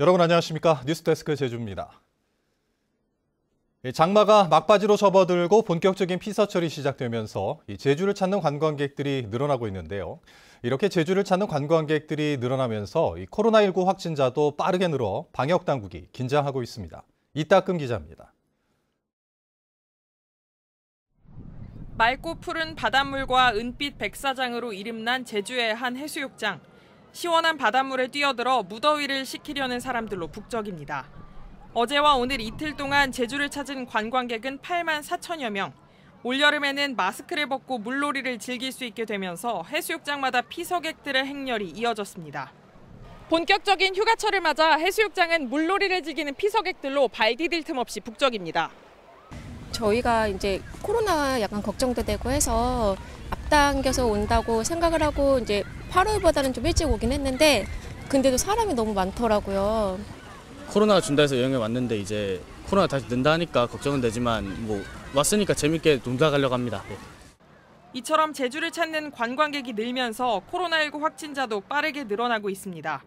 여러분 안녕하십니까? 뉴스데스크 제주입니다. 장마가 막바지로 접어들고 본격적인 피서철이 시작되면서 제주를 찾는 관광객들이 늘어나고 있는데요. 이렇게 제주를 찾는 관광객들이 늘어나면서 코로나19 확진자도 빠르게 늘어 방역당국이 긴장하고 있습니다. 이따금 기자입니다. 맑고 푸른 바닷물과 은빛 백사장으로 이름난 제주의 한 해수욕장. 시원한 바닷물에 뛰어들어 무더위를 식히려는 사람들로 북적입니다. 어제와 오늘 이틀 동안 제주를 찾은 관광객은 8만 4천여 명. 올여름에는 마스크를 벗고 물놀이를 즐길 수 있게 되면서 해수욕장마다 피서객들의 행렬이 이어졌습니다. 본격적인 휴가철을 맞아 해수욕장은 물놀이를 즐기는 피서객들로 발디딜 틈 없이 북적입니다. 저희가 이제 코로나 약간 걱정도 되고 해서 앞당겨서 온다고 생각을 하고 이제 8월보다는 좀 일찍 오긴 했는데 근데도 사람이 너무 많더라고요. 코로나 준다 해서 여행을 왔는데 이제 코로나 다시 는다 하니까 걱정은 되지만 뭐 왔으니까 재밌게 놀다 가려고 합니다. 네. 이처럼 제주를 찾는 관광객이 늘면서 코로나19 확진자도 빠르게 늘어나고 있습니다.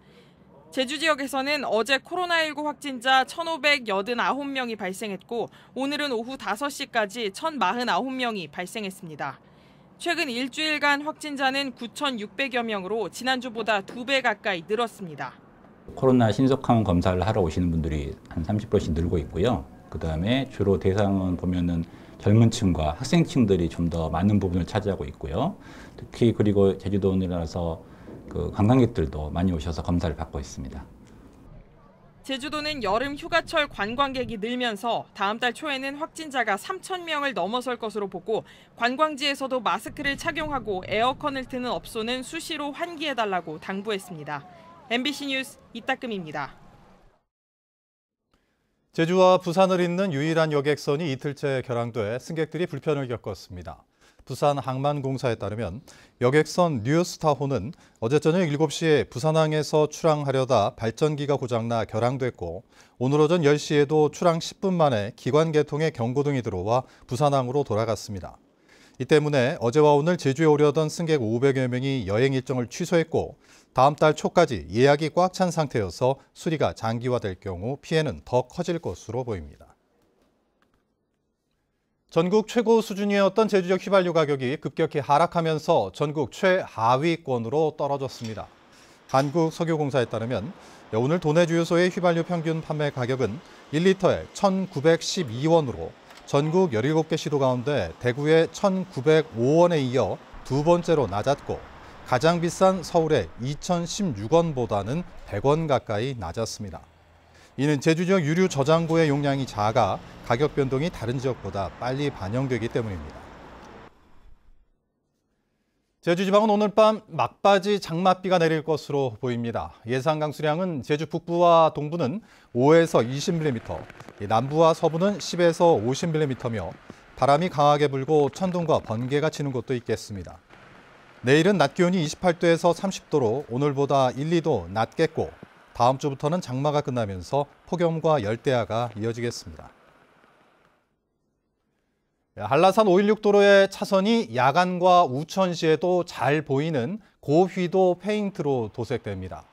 제주 지역에서는 어제 코로나19 확진자 1,589명이 발생했고 오늘은 오후 5시까지 1,049명이 발생했습니다. 최근 일주일간 확진자는 9,600여 명으로 지난주보다 두 배 가까이 늘었습니다. 코로나 신속항원 검사를 하러 오시는 분들이 한 30%씩 늘고 있고요. 그다음에 주로 대상은 보면은 젊은 층과 학생층들이 좀 더 많은 부분을 차지하고 있고요. 특히 그리고 제주도원라서그 관광객들도 많이 오셔서 검사를 받고 있습니다. 제주도는 여름 휴가철 관광객이 늘면서 다음 달 초에는 확진자가 3,000명을 넘어설 것으로 보고 관광지에서도 마스크를 착용하고 에어컨을 트는 업소는 수시로 환기해달라고 당부했습니다. MBC 뉴스 이따금입니다. 제주와 부산을 잇는 유일한 여객선이 이틀째 결항돼 승객들이 불편을 겪었습니다. 부산항만공사에 따르면 여객선 뉴스타호는 어제 저녁 7시에 부산항에서 출항하려다 발전기가 고장나 결항됐고 오늘 오전 10시에도 출항 10분 만에 기관 개통에 경고등이 들어와 부산항으로 돌아갔습니다. 이 때문에 어제와 오늘 제주에 오려던 승객 500여 명이 여행 일정을 취소했고 다음 달 초까지 예약이 꽉 찬 상태여서 수리가 장기화될 경우 피해는 더 커질 것으로 보입니다. 전국 최고 수준이었던 제주적 휘발유 가격이 급격히 하락하면서 전국 최하위권으로 떨어졌습니다. 한국석유공사에 따르면 오늘 도내 주유소의 휘발유 평균 판매 가격은 1리터에 1,912원으로 전국 17개 시도 가운데 대구의 1,905원에 이어 두 번째로 낮았고 가장 비싼 서울의 2,016원보다는 100원 가까이 낮았습니다. 이는 제주 지역 유류 저장고의 용량이 작아 가격 변동이 다른 지역보다 빨리 반영되기 때문입니다. 제주지방은 오늘 밤 막바지 장맛비가 내릴 것으로 보입니다. 예상 강수량은 제주 북부와 동부는 5에서 20mm, 남부와 서부는 10에서 50mm며 바람이 강하게 불고 천둥과 번개가 치는 곳도 있겠습니다. 내일은 낮 기온이 28도에서 30도로 오늘보다 1, 2도 낮겠고 다음 주부터는 장마가 끝나면서 폭염과 열대야가 이어지겠습니다. 한라산 516도로의 차선이 야간과 우천시에도 잘 보이는 고휘도 페인트로 도색됩니다.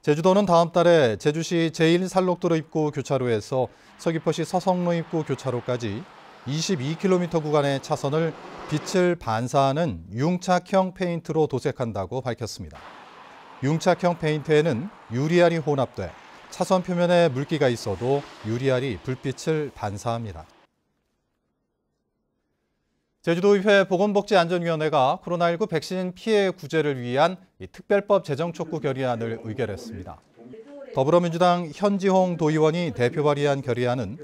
제주도는 다음 달에 제주시 제1산록도로 입구 교차로에서 서귀포시 서성로 입구 교차로까지 22km 구간의 차선을 빛을 반사하는 융착형 페인트로 도색한다고 밝혔습니다. 융착형 페인트에는 유리알이 혼합돼 차선 표면에 물기가 있어도 유리알이 불빛을 반사합니다. 제주도의회 보건복지안전위원회가 코로나19 백신 피해 구제를 위한 특별법 제정 촉구 결의안을 의결했습니다. 더불어민주당 현지홍 도의원이 대표 발의한 결의안은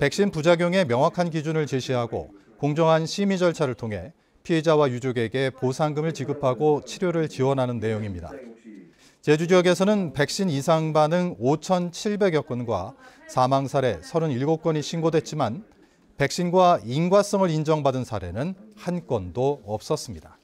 백신 부작용의 명확한 기준을 제시하고 공정한 심의 절차를 통해 피해자와 유족에게 보상금을 지급하고 치료를 지원하는 내용입니다. 제주 지역에서는 백신 이상 반응 5,700여 건과 사망 사례 37건이 신고됐지만 백신과 인과성을 인정받은 사례는 한 건도 없었습니다.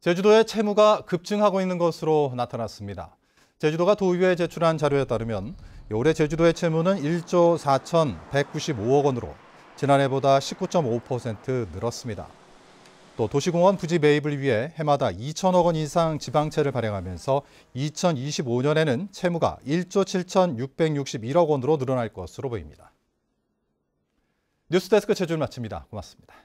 제주도의 채무가 급증하고 있는 것으로 나타났습니다. 제주도가 도의회에 제출한 자료에 따르면 올해 제주도의 채무는 1조 4,195억 원으로 지난해보다 19.5% 늘었습니다. 또 도시공원 부지 매입을 위해 해마다 2천억 원 이상 지방채를 발행하면서 2025년에는 채무가 1조 7,661억 원으로 늘어날 것으로 보입니다. 뉴스데스크 제주를 마칩니다. 고맙습니다.